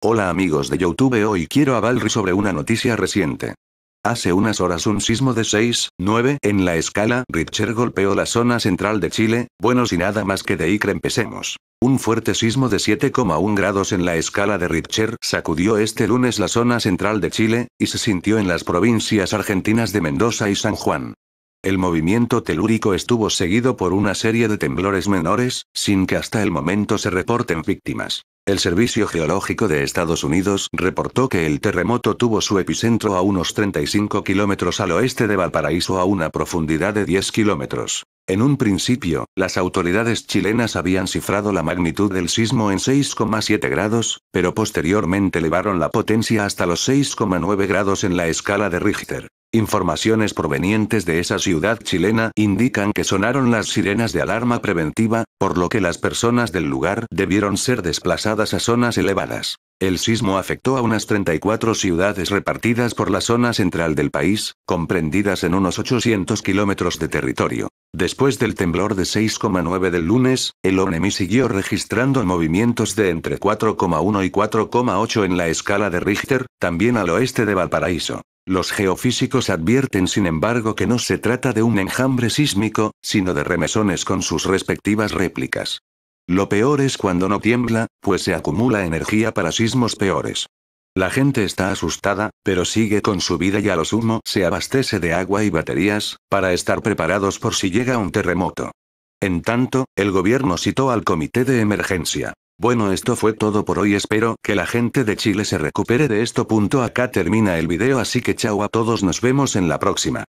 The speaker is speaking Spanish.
Hola amigos de Youtube hoy quiero hablar sobre una noticia reciente. Hace unas horas un sismo de 6, 9 en la escala Richter golpeó la zona central de Chile, bueno si nada más que de Icre empecemos. Un fuerte sismo de 7,1 grados en la escala de Richter sacudió este lunes la zona central de Chile, y se sintió en las provincias argentinas de Mendoza y San Juan. El movimiento telúrico estuvo seguido por una serie de temblores menores, sin que hasta el momento se reporten víctimas. El Servicio Geológico de Estados Unidos reportó que el terremoto tuvo su epicentro a unos 35 kilómetros al oeste de Valparaíso a una profundidad de 10 kilómetros. En un principio, las autoridades chilenas habían cifrado la magnitud del sismo en 6,7 grados, pero posteriormente elevaron la potencia hasta los 6,9 grados en la escala de Richter. Informaciones provenientes de esa ciudad chilena indican que sonaron las sirenas de alarma preventiva, por lo que las personas del lugar debieron ser desplazadas a zonas elevadas. El sismo afectó a unas 34 ciudades repartidas por la zona central del país, comprendidas en unos 800 kilómetros de territorio. Después del temblor de 6,9 del lunes, el ONEMI siguió registrando movimientos de entre 4,1 y 4,8 en la escala de Richter, también al oeste de Valparaíso. Los geofísicos advierten sin embargo que no se trata de un enjambre sísmico, sino de remesones con sus respectivas réplicas. Lo peor es cuando no tiembla, pues se acumula energía para sismos peores. La gente está asustada, pero sigue con su vida y a lo sumo se abastece de agua y baterías, para estar preparados por si llega un terremoto. En tanto, el gobierno citó al comité de emergencia. Bueno esto fue todo por hoy espero que la gente de Chile se recupere de esto. Punto acá termina el video así que chao a todos nos vemos en la próxima.